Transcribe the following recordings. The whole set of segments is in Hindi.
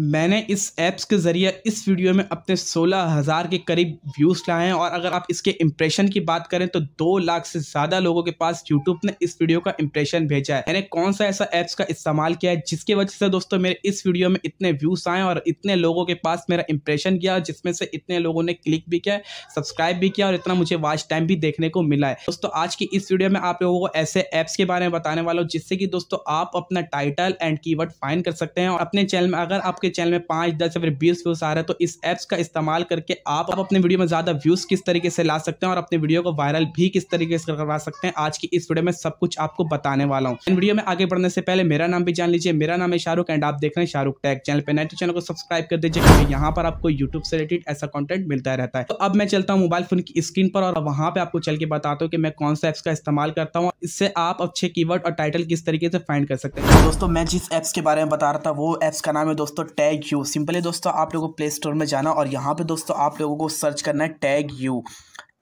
मैंने इस ऐप्स के ज़रिए इस वीडियो में अपने सोलह हज़ार के करीब व्यूज़ लाए हैं और अगर आप इसके इम्प्रेशन की बात करें तो दो लाख से ज़्यादा लोगों के पास यूट्यूब ने इस वीडियो का इम्प्रेशन भेजा है मैंने कौन सा ऐसा ऐप्स का इस्तेमाल किया है जिसके वजह से दोस्तों मेरे इस वीडियो में इतने व्यूज़ आए और इतने लोगों के पास मेरा इम्प्रेशन किया जिसमें से इतने लोगों ने क्लिक भी किया सब्सक्राइब भी किया और इतना मुझे वॉच टाइम भी देखने को मिला है दोस्तों आज की इस वीडियो में आप लोगों को ऐसे ऐप्स के बारे में बताने वाला हूँ जिससे कि दोस्तों आप अपना टाइटल एंड की फाइन कर सकते हैं और अपने चैनल में अगर आपके आपके चैनल में पाँच दस या फिर बीस व्यूज़ आ रहे हैं तो इस ऐप्स का इस्तेमाल करके आप अपने वीडियो में ज़्यादा व्यूज़ किस तरीके से ला सकते हैं और अपने वीडियो को वायरल भी किस तरीके से करवा सकते हैं आज की इस वीडियो में सब कुछ आपको बताने वाला हूँ इन वीडियो में आगे बढ़ने से पहले मेरा नाम भी जान लीजिए मेरा नाम है शाहरुख एंड आप देख रहे हैं शाहरुख टैग चैनल पर नेट चैनल को सब्सक्राइब कर दीजिए क्योंकि यहाँ पर आपको यूट्यूब से रिलेटेड ऐसा कॉन्टेंट मिलता रहता है तो अब मैं चलता हूँ मोबाइल फोन की स्क्रीन पर और वहाँ पर आपको चल के बताता हूँ कि मैं कौन सा ऐप्स का इस्तेमाल करता हूँ इससे आप अच्छे कीवर्ड और टाइटल किस तरीके से फाइंड कर सकते हैं दोस्तों मैं जिस ऐप्स के बारे में बता रहा था वो ऐप्स का नाम है दोस्तों टैग यू सिंपली दोस्तों आप लोगों को प्ले स्टोर में जाना और यहाँ पे दोस्तों आप लोगों को सर्च करना है टैग यू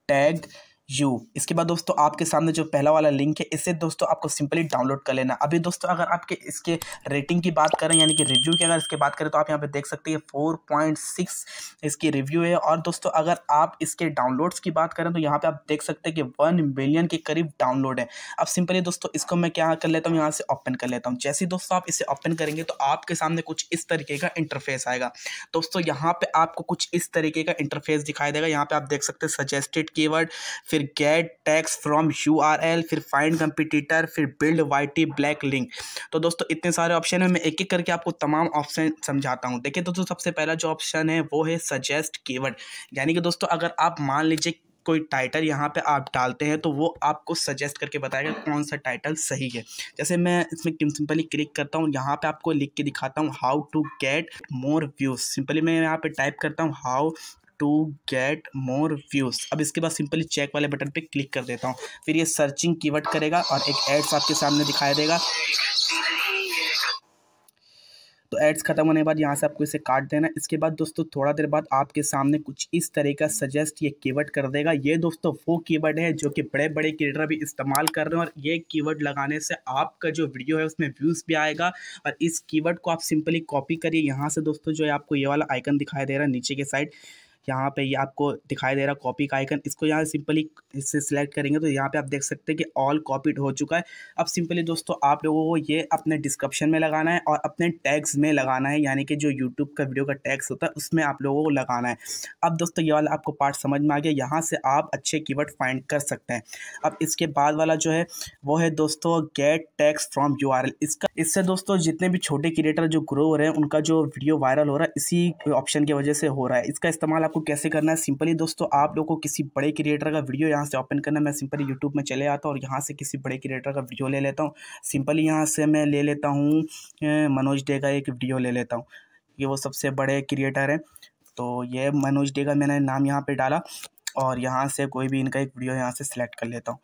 टैग यू इसके बाद दोस्तों आपके सामने जो पहला वाला लिंक है इसे दोस्तों आपको सिंपली डाउनलोड कर लेना अभी दोस्तों अगर आपके इसके रेटिंग की बात करें यानी कि रिव्यू की अगर इसकी बात करें तो आप यहाँ पे देख सकते हैं फोर पॉइंट सिक्स इसकी रिव्यू है और दोस्तों अगर आप इसके डाउनलोड्स की बात करें तो यहाँ पर आप देख सकते हैं कि वन मिलियन के करीब डाउनलोड है अब सिंपली दोस्तों इसको मैं क्या कर लेता हूँ यहाँ से ओपन कर लेता हूँ जैसे दोस्तों आप इसे ओपन करेंगे तो आपके सामने कुछ इस तरीके का इंटरफेस आएगा दोस्तों यहाँ पर आपको कुछ इस तरीके का इंटरफेस दिखाई देगा यहाँ पर आप देख सकते हैं सजेस्टेड फिर फिर get tags from U R L फिर फाइंड कंपिटिटर फिर build Y T black link तो दोस्तों इतने सारे ऑप्शन है मैं एक एक करके आपको तमाम ऑप्शन समझाता हूँ देखिए दोस्तों सबसे पहला जो ऑप्शन है वो है सजेस्ट कीवर्ड यानी कि दोस्तों अगर आप मान लीजिए कोई टाइटल यहाँ पे आप डालते हैं तो वो आपको सजेस्ट करके बताएगा कौन सा टाइटल सही है जैसे मैं इसमें सिंपली क्लिक करता हूँ यहाँ पे आपको लिख के दिखाता हूँ how to get more views simply मैं यहाँ पे टाइप करता हूँ how to get more views अब इसके बाद सिंपली चेक वाले बटन पे क्लिक कर देता हूँ फिर ये सर्चिंग कीवर्ड करेगा और एक एड्स आपके सामने दिखाई देगा तो एड्स खत्म होने के बाद यहाँ से आपको इसे काट देना इसके बाद दोस्तों थोड़ा देर बाद आपके सामने कुछ इस तरह का सजेस्ट ये कीवर्ड कर देगा ये दोस्तों वो कीवर्ड है जो कि बड़े बड़े क्रिएटर भी इस्तेमाल कर रहे हैं और ये कीवर्ड लगाने से आपका जो वीडियो है उसमें व्यूज़ भी आएगा और इस कीवर्ड को आप सिंपली कॉपी करिए यहाँ से दोस्तों जो है आपको ये वाला आइकन दिखाई दे रहा है नीचे के साइड यहाँ पे ये यह आपको दिखाई दे रहा कॉपी का आइकन इसको यहाँ सिंपली इससे सिलेक्ट करेंगे तो यहाँ पे आप देख सकते हैं कि ऑल कॉपीड हो चुका है अब सिंपली दोस्तों आप लोगों को ये अपने डिस्क्रिप्शन में लगाना है और अपने टैग्स में लगाना है यानी कि जो यूट्यूब का वीडियो का टैग्स होता है उसमें आप लोगों को लगाना है अब दोस्तों ये वाला आपको पार्ट समझ में आ गया यहाँ से आप अच्छे की फाइंड कर सकते हैं अब इसके बाद वाला जो है वो है दोस्तों गेट टैक्स फ्रॉम यू इसका इससे दोस्तों जितने भी छोटे क्रिएटर जो ग्रो हो रहे हैं उनका जो वीडियो वायरल हो रहा है इसी ऑप्शन की वजह से हो रहा है इसका इस्तेमाल आपको आपको कैसे करना है सिंपली दोस्तों आप लोगों को किसी बड़े क्रिएटर का वीडियो यहाँ से ओपन करना मैं सिंपली यूट्यूब में चले आता हूँ और यहाँ से किसी बड़े क्रिएटर का वीडियो ले लेता हूँ सिंपली यहाँ से मैं ले लेता हूँ मनोज डे का एक वीडियो ले लेता हूँ ये वो सबसे बड़े क्रिएटर हैं तो ये मनोज डे का मैंने नाम यहाँ पर डाला और यहाँ से कोई भी इनका एक वीडियो यहाँ से सेलेक्ट कर लेता हूँ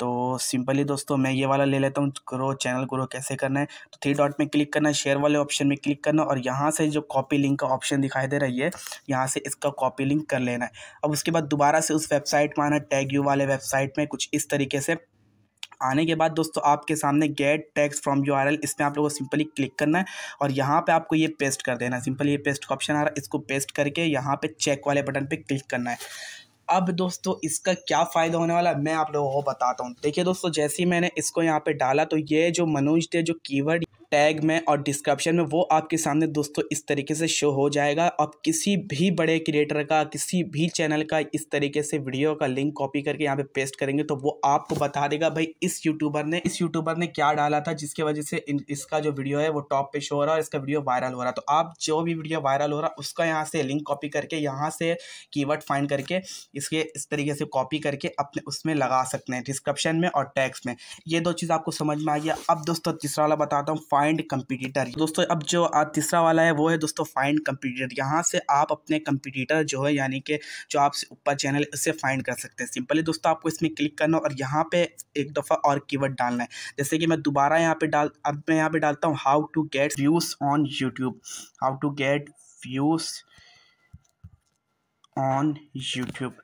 तो सिंपली दोस्तों मैं ये वाला ले लेता हूँ ग्रो चैनल ग्रो कैसे करना है तो थ्री डॉट में क्लिक करना है शेयर वाले ऑप्शन में क्लिक करना और यहाँ से जो कॉपी लिंक का ऑप्शन दिखाई दे रही है यहाँ से इसका कॉपी लिंक कर लेना है अब उसके बाद दोबारा से उस वेबसाइट में आना टैग यू वाले वेबसाइट में कुछ इस तरीके से आने के बाद दोस्तों आपके सामने get tags from U R L इसमें आप लोगों को सिंपली क्लिक करना है और यहाँ पे आपको ये पेस्ट कर देना है सिंपली ये पेस्ट का ऑप्शन आ रहा है इसको पेस्ट करके यहाँ पे चेक वाले बटन पे क्लिक करना है अब दोस्तों इसका क्या फ़ायदा होने वाला है मैं आप लोगों को बताता हूँ देखिए दोस्तों जैसे ही मैंने इसको यहाँ पे डाला तो ये जो मनोज थे जो कीवर्ड टैग में और डिस्क्रिप्शन में वो आपके सामने दोस्तों इस तरीके से शो हो जाएगा आप किसी भी बड़े क्रिएटर का किसी भी चैनल का इस तरीके से वीडियो का लिंक कॉपी करके यहाँ पे पेस्ट करेंगे तो वो आपको बता देगा भाई इस यूट्यूबर ने इस यूट्यूबर ने क्या डाला था जिसकी वजह से इन, इसका जो वीडियो है वो टॉप पे शो हो रहा है इसका वीडियो वायरल हो रहा तो आप जो भी वीडियो वायरल हो रहा उसका यहाँ से लिंक कॉपी करके यहाँ से कीवर्ड फाइंड करके इसके इस तरीके से कॉपी करके अपने उसमें लगा सकते हैं डिस्क्रिप्शन में और टैक्स में ये दो चीज़ आपको समझ में आ है अब दोस्तों तीसरा वाला बताता हूँ फाइंड कंपिटिटर दोस्तों अब जो तीसरा वाला है वो है दोस्तों फाइंड कंपिटिटर यहाँ से आप अपने कंपिटिटर जो है यानी कि जो आपसे ऊपर चैनल उसे फाइंड कर सकते हैं सिंपली दोस्तों आपको इसमें क्लिक करना और यहाँ पे एक दफ़ा और कीवर्ड डालना है जैसे कि मैं दोबारा यहाँ पे डाल अब मैं यहाँ पे डालता हूँ how to get views on YouTube how to get views on YouTube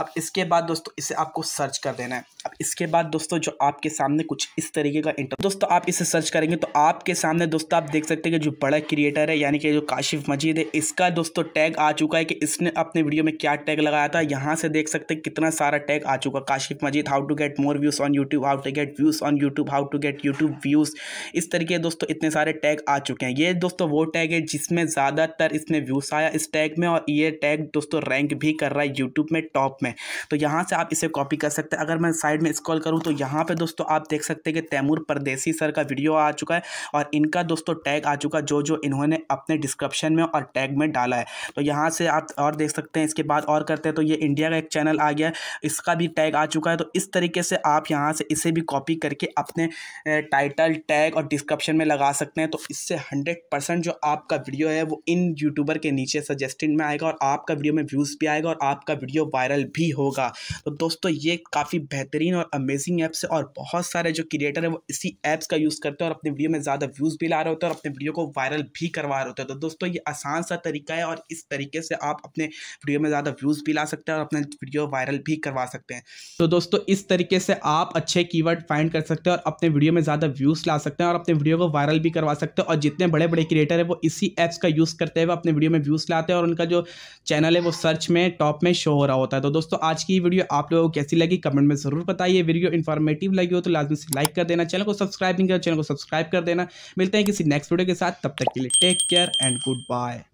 अब इसके बाद दोस्तों इसे आपको सर्च कर देना है अब इसके बाद दोस्तों जो आपके सामने कुछ इस तरीके का इंटर दोस्तों आप इसे सर्च करेंगे तो आपके सामने दोस्तों आप देख सकते हैं कि जो बड़ा क्रिएटर है यानी कि जो काशिफ मजीद है इसका दोस्तों टैग आ चुका है कि इसने अपने वीडियो में क्या टैग लगाया था यहाँ से देख सकते हैं कितना सारा टैग आ चुका Kashif Majeed how to get more views on YouTube how to get views on YouTube how to get YouTube views इस तरीके दोस्तों इतने सारे टैग आ चुके हैं ये दोस्तों वो टैग है जिसमें ज़्यादातर इसने व्यूज़ आया इस टैग में और ये टैग दोस्तों रैंक भी कर रहा है यूट्यूब में टॉप में में तो यहाँ से आप इसे कॉपी कर सकते हैं अगर मैं साइड में स्क्रॉल करूँ तो यहाँ पर दोस्तों आप देख सकते हैं कि तैमूर परदेसी सर का वीडियो आ चुका है और इनका दोस्तों टैग आ चुका जो जो इन्होंने अपने डिस्क्रिप्शन में और टैग में डाला है तो यहाँ से आप और देख सकते हैं इसके बाद और करते हैं तो ये इंडिया का एक चैनल आ गया इसका भी टैग आ चुका है तो इस तरीके से आप यहाँ से इसे भी कॉपी करके अपने टाइटल टैग और डिस्क्रिप्शन में लगा सकते हैं तो इससे हंड्रेड परसेंट जो आपका वीडियो है वो इन यूट्यूबर के नीचे सजेस्टेड में आएगा और आपका वीडियो में व्यूज़ भी आएगा और आपका वीडियो वायरल भी होगा तो दोस्तों ये काफ़ी बेहतरीन और अमेजिंग ऐप्स है और बहुत सारे जो क्रिएटर हैं वो इसी ऐप्स का यूज़ करते हैं और अपने वीडियो में ज़्यादा व्यूज़ भी ला रहे होते हैं और अपने वीडियो को वायरल भी करवा रहे होते हैं तो दोस्तों ये आसान सा तरीका है और इस तरीके से आप अपने वीडियो में ज़्यादा व्यूज़ भी ला सकते हैं और अपना वीडियो वायरल भी करवा सकते हैं तो दोस्तों इस तरीके से आप अच्छे की फाइंड कर सकते हैं और अपने वीडियो में ज़्यादा व्यूज़ ला सकते हैं और अपने वीडियो को वायरल भी करवा सकते हैं और जितने बड़े बड़े क्रिएटर है वो इसी ऐप्स का यूज़ करते हुए अपने वीडियो में व्यूज़ लाते हैं और उनका जो चैनल है वो सर्च में टॉप में शो हो रहा होता है तो दोस्तों आज की वीडियो आप लोगों को कैसी लगी कमेंट में जरूर बताइए वीडियो इन्फॉर्मेटिव लगी हो तो लाजमी से लाइक कर देना चैनल को सब्सक्राइब नहीं करो तो चैनल को सब्सक्राइब कर देना मिलते हैं किसी नेक्स्ट वीडियो के साथ तब तक के लिए take care and good bye